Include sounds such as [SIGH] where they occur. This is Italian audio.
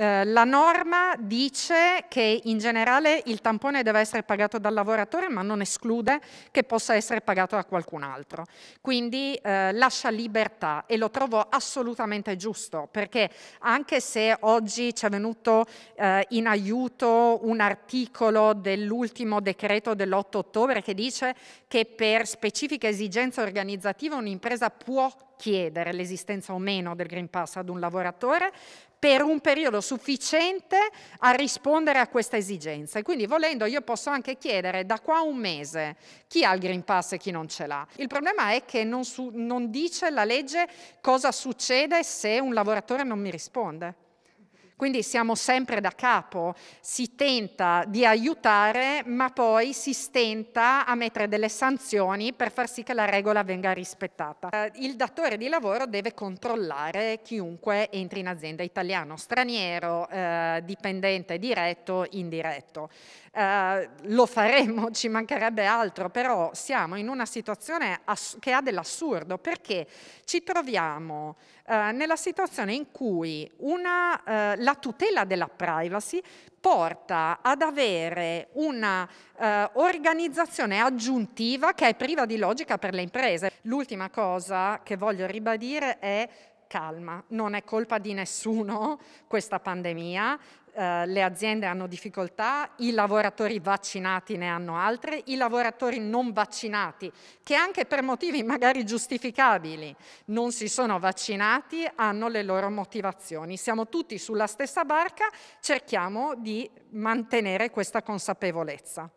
Eh, la norma dice che in generale il tampone deve essere pagato dal lavoratore ma non esclude che possa essere pagato da qualcun altro. Quindi eh, lascia libertà e lo trovo assolutamente giusto perché anche se oggi ci è venuto eh, in aiuto un articolo dell'ultimo decreto dell'8 ottobre che dice che per specifiche esigenze organizzative un'impresa può chiedere l'esistenza o meno del Green Pass ad un lavoratore per un periodo sufficiente a rispondere a questa esigenza. E quindi volendo io posso anche chiedere da qua a un mese chi ha il Green Pass e chi non ce l'ha. Il problema è che non, su, non dice la legge cosa succede se un lavoratore non mi risponde. Quindi siamo sempre da capo, si tenta di aiutare, ma poi si stenta a mettere delle sanzioni per far sì che la regola venga rispettata. Eh, il datore di lavoro deve controllare chiunque entri in azienda, italiano, straniero, eh, dipendente diretto, indiretto. Eh, lo faremo, [LAUGHS] ci mancherebbe altro, però siamo in una situazione che ha dell'assurdo perché ci troviamo eh, nella situazione in cui una, eh, la la tutela della privacy porta ad avere un'organizzazione eh, aggiuntiva che è priva di logica per le imprese. L'ultima cosa che voglio ribadire è calma, non è colpa di nessuno questa pandemia, eh, le aziende hanno difficoltà, i lavoratori vaccinati ne hanno altre, i lavoratori non vaccinati, che anche per motivi magari giustificabili non si sono vaccinati, hanno le loro motivazioni. Siamo tutti sulla stessa barca, cerchiamo di mantenere questa consapevolezza.